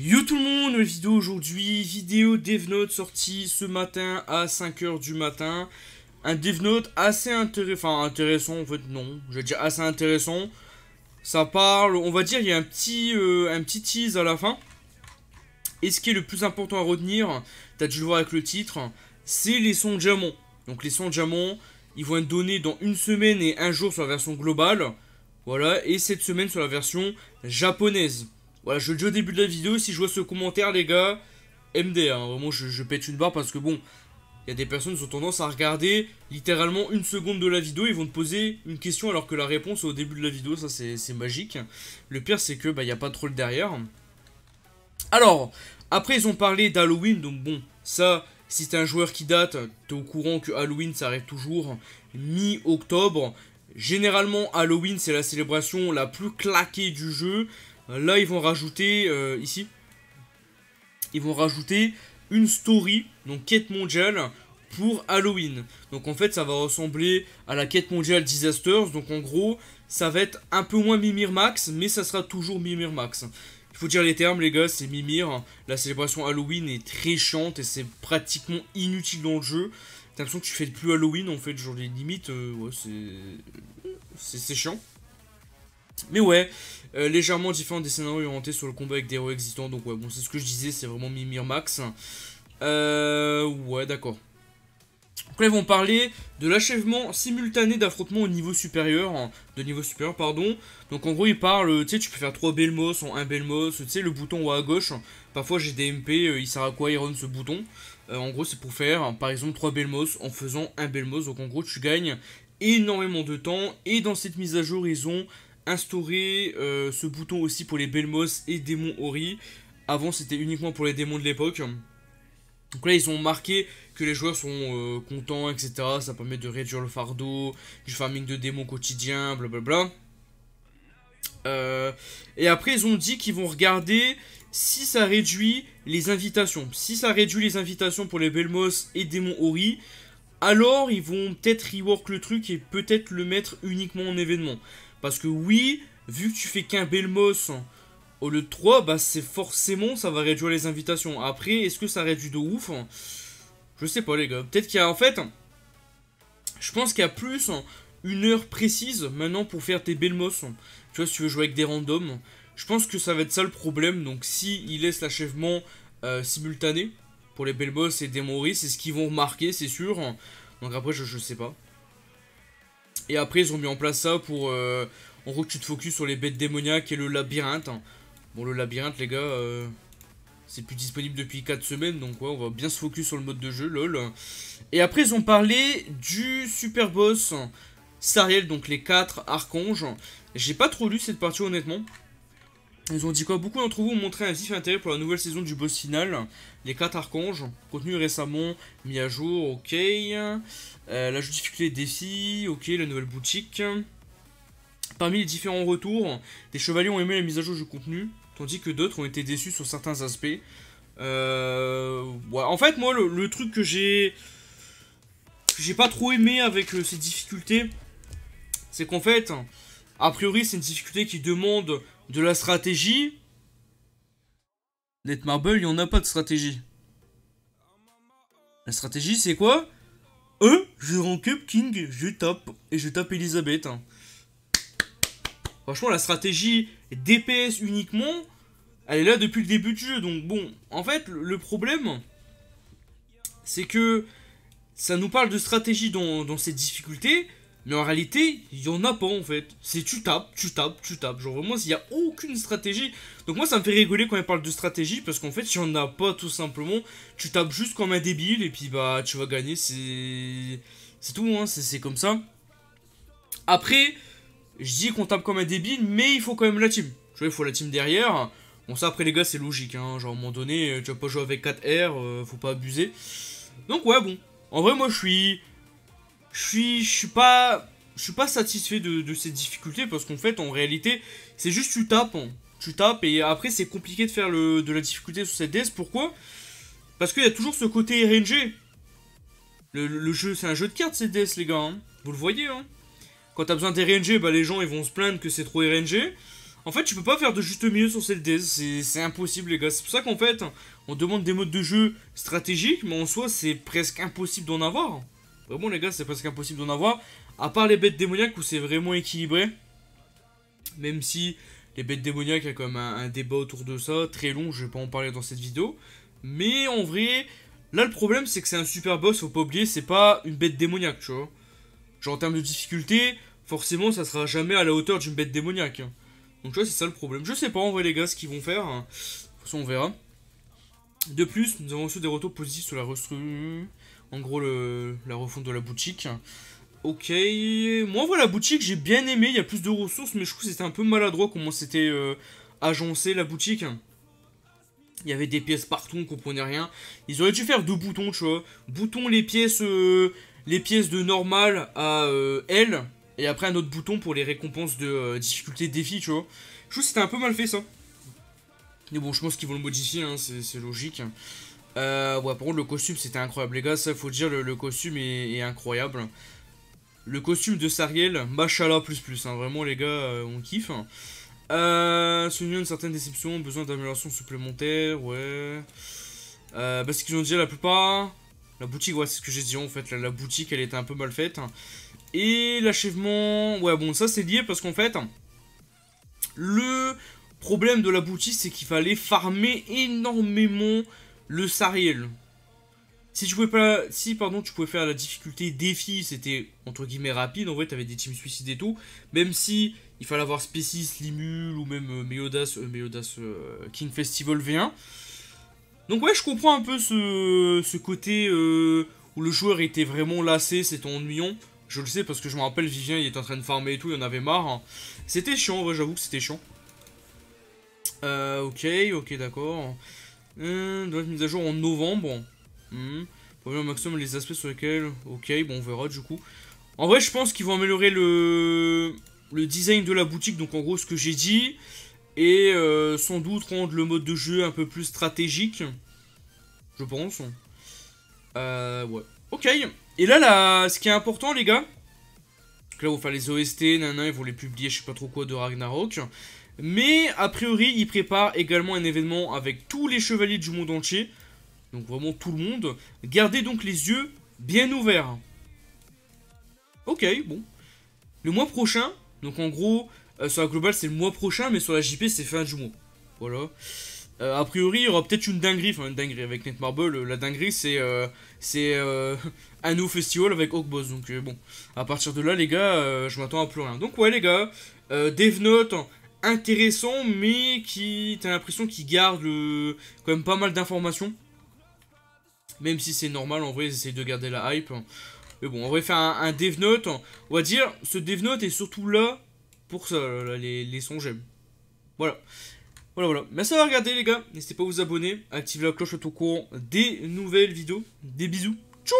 Yo tout le monde, vidéo aujourd'hui, vidéo DevNote sortie ce matin à 5h du matin. Un DevNote assez intéressant, enfin intéressant en fait non, je veux dire assez intéressant. Ça parle, on va dire il y a un petit, euh, un petit tease à la fin. Et ce qui est le plus important à retenir, t'as dû le voir avec le titre, c'est les sons de Donc les sons de ils vont être donnés dans une semaine et un jour sur la version globale. Voilà, et cette semaine sur la version japonaise. Voilà, je le dis au début de la vidéo, si je vois ce commentaire, les gars, MD, hein, vraiment, je, pète une barre parce que bon, il y a des personnes qui ont tendance à regarder littéralement une seconde de la vidéo, ils vont te poser une question alors que la réponse est au début de la vidéo, ça c'est magique. Le pire, c'est que, bah, il n'y a pas de le derrière. Alors, après, ils ont parlé d'Halloween, donc bon, ça, si t'es un joueur qui date, t'es au courant que Halloween, ça arrive toujours mi-octobre. Généralement, Halloween, c'est la célébration la plus claquée du jeu. Euh, là, ils vont rajouter, euh, ici, ils vont rajouter une story, donc quête mondiale, pour Halloween. Donc en fait, ça va ressembler à la quête mondiale Disasters. Donc en gros, ça va être un peu moins Mimir Max, mais ça sera toujours Mimir Max. Il faut dire les termes, les gars, c'est Mimir. La célébration Halloween est très chiante et c'est pratiquement inutile dans le jeu. T'as l'impression que tu fais plus Halloween en fait, genre les limites, euh, c'est. C'est chiant. Mais ouais, euh, légèrement différent des scénarios orientés sur le combat avec des héros existants. Donc ouais, bon, c'est ce que je disais, c'est vraiment Mimir Max. Euh, ouais, d'accord. Donc là, ils vont parler de l'achèvement simultané d'affrontement au niveau supérieur, hein, de niveau supérieur, pardon. Donc en gros, ils parlent, euh, tu sais, tu peux faire 3 Belmos en 1 Belmos, tu sais, le bouton haut à gauche. Parfois, j'ai des MP, euh, il sert à quoi, il run ce bouton En gros, c'est pour faire, par exemple, 3 Belmos en faisant 1 Belmos. Donc en gros, tu gagnes énormément de temps. Et dans cette mise à jour, ils ont instaurer euh, ce bouton aussi pour les Belmos et démons Ori. Avant, c'était uniquement pour les démons de l'époque. Donc là, ils ont marqué que les joueurs sont euh, contents, etc. Ça permet de réduire le fardeau, du farming de démons quotidien, blablabla. Euh, et après, ils ont dit qu'ils vont regarder si ça réduit les invitations. Si ça réduit les invitations pour les Belmos et démons Ori, alors ils vont peut-être rework le truc et peut-être le mettre uniquement en événement. Parce que oui, vu que tu fais qu'un Belmos au lieu de 3, bah c'est forcément ça va réduire les invitations. Après, est-ce que ça réduit de ouf Je sais pas les gars. Peut-être qu'il y a en fait. Je pense qu'il y a plus une heure précise maintenant pour faire tes Belmos. Tu vois, si tu veux jouer avec des randoms. Je pense que ça va être ça le problème. Donc si il laisse l'achèvement euh, simultané pour les Belmos et des Maurice, c'est ce qu'ils vont remarquer, c'est sûr. Donc après, je, je sais pas. Et après, ils ont mis en place ça pour. Euh, en gros, tu te focus sur les bêtes démoniaques et le labyrinthe. Hein. Bon, le labyrinthe, les gars, euh, c'est plus disponible depuis 4 semaines, donc on va bien se focus sur le mode de jeu, lol. Et après, ils ont parlé du super boss hein, Sariel, donc les 4 archanges. J'ai pas trop lu cette partie, honnêtement. Ils ont dit quoi Beaucoup d'entre vous ont montré un vif intérêt pour la nouvelle saison du boss final, les 4 archanges, contenu récemment mis à jour, ok. Euh, la difficulté des défis, ok, la nouvelle boutique. Parmi les différents retours, des chevaliers ont aimé la mise à jour du contenu, tandis que d'autres ont été déçus sur certains aspects. Euh, en fait, moi, le, truc que j'ai j'ai pas trop aimé avec euh, ces difficultés, c'est qu'en fait, a priori, c'est une difficulté qui demande de la stratégie, Netmarble, il n'y en a pas de stratégie. La stratégie, c'est quoi Eux, je rank King, je tape, et je tape Elisabeth. Hein. Franchement, la stratégie DPS uniquement, elle est là depuis le début du jeu. Donc bon, en fait, le problème, c'est que ça nous parle de stratégie dans, dans ces difficultés, mais en réalité, il n'y en a pas en fait. C'est tu tapes, tu tapes, tu tapes. Genre vraiment, il n'y a aucune stratégie. Donc moi, ça me fait rigoler quand il parle de stratégie parce qu'en fait, il n'y en a pas tout simplement. Tu tapes juste comme un débile et puis bah tu vas gagner. C'est c'est tout, hein. C'est comme ça. Après, je dis qu'on tape comme un débile, mais il faut quand même la team. Tu vois, il faut la team derrière. Bon, ça après, les gars, c'est logique. Hein. Genre, à un moment donné, tu vas pas jouer avec 4 R, euh, faut pas abuser. Donc, ouais, bon. En vrai, moi, je suis je suis, suis pas, je suis pas satisfait de, cette ces difficultés parce qu'en fait, en réalité, c'est juste tu tapes, hein. tu tapes et après c'est compliqué de faire de la difficulté sur cette DS. Pourquoi Parce qu'il y a toujours ce côté RNG. Le, jeu, c'est un jeu de cartes cette DS, les gars. Hein. Vous le voyez. Hein. Quand t'as besoin d'RNG, bah les gens ils vont se plaindre que c'est trop RNG. En fait, tu peux pas faire de juste mieux sur cette DS, c'est impossible les gars. C'est pour ça qu'en fait, on demande des modes de jeu stratégiques, mais en soi, c'est presque impossible d'en avoir. Vraiment, les gars, c'est presque impossible d'en avoir. À part les bêtes démoniaques où c'est vraiment équilibré. Même si les bêtes démoniaques, il y a quand même un, débat autour de ça. Très long, je vais pas en parler dans cette vidéo. Mais en vrai, là, le problème, c'est que c'est un super boss. Faut pas oublier, c'est pas une bête démoniaque, tu vois. Genre, en termes de difficulté, forcément, ça sera jamais à la hauteur d'une bête démoniaque. Donc, tu vois, c'est ça le problème. Je sais pas, en vrai, les gars, ce qu'ils vont faire. Hein. De toute façon, on verra. De plus, nous avons aussi des retours positifs sur la restru... En gros, le, la refonte de la boutique. Ok, moi voilà, la boutique j'ai bien aimé, il y a plus de ressources, mais je trouve que c'était un peu maladroit comment c'était euh, agencé la boutique. Il y avait des pièces partout, on comprenait rien. Ils auraient dû faire deux boutons, tu vois. Bouton les pièces, euh, les pièces de normal à euh, L, et après un autre bouton pour les récompenses de difficulté défi, tu vois. Je trouve que c'était un peu mal fait ça. Mais bon, je pense qu'ils vont le modifier, hein, c'est logique. Euh, ouais, par contre, le costume, c'était incroyable. Les gars, ça, faut dire, le, costume est, incroyable. Le costume de Sariel, machala plus plus. Hein. vraiment, les gars, euh, on kiffe. Euh, une certaine déception, besoin d'amélioration supplémentaire, ouais. Euh, bah, ce qu'ils ont dit la plupart. La boutique, ouais, c'est ce que j'ai dit en fait. La, la, boutique, elle était un peu mal faite. Et l'achèvement, ouais, bon, ça c'est lié parce qu'en fait, le problème de la boutique, c'est qu'il fallait farmer énormément le Sariel. Si tu pouvais pas, si pardon, tu pouvais faire la difficulté défi, c'était entre guillemets rapide. En vrai, t'avais des teams suicides et tout. Même si il fallait avoir Species, Limul ou même euh, Meodas, euh, euh, King Festival V1. Donc ouais, je comprends un peu ce, côté euh, où le joueur était vraiment lassé, c'était ennuyant. Je le sais parce que je me rappelle, Vivien, il était en train de farmer et tout, il en avait marre. Hein. C'était chiant, ouais, j'avoue que c'était chiant. ok, ok, d'accord. Euh... doit être mise à jour en novembre. pas hmm. pour bien au maximum les aspects sur lesquels... Ok, bon, on verra du coup. En vrai, je pense qu'ils vont améliorer le... le design de la boutique, donc en gros ce que j'ai dit. Et euh, sans doute rendre le mode de jeu un peu plus stratégique. Je pense. Euh, ouais. Ok. Et là, là, ce qui est important, les gars, là, ils vont faire les OST, nanana ils vont les publier, je sais pas trop quoi, de Ragnarok. Mais a priori, il prépare également un événement avec tous les chevaliers du monde entier. Donc vraiment tout le monde. Gardez donc les yeux bien ouverts. Ok, bon. Le mois prochain, donc en gros, euh, sur la globale c'est le mois prochain, mais sur la JP c'est fin du mois. Voilà. Euh, a priori, il y aura peut-être une dinguerie, enfin une dinguerie avec Netmarble. la dinguerie, c'est euh, c'est un nouveau festival avec Hawkboss. Donc bon, à partir de là, les gars, je m'attends à plus rien. Donc ouais, les gars, Dev Note, intéressant, mais qui t'as l'impression qu'il garde quand même pas mal d'informations. Même si c'est normal, en vrai, ils essayent de garder la hype. Mais bon, on va faire un, dev note. On va dire, ce dev note est surtout là pour ça, les, les sons j'aime. Voilà. Voilà, voilà. Merci d'avoir regardé, les gars. N'hésitez pas à vous abonner. Activez la cloche être au courant des nouvelles vidéos. Des bisous. ciao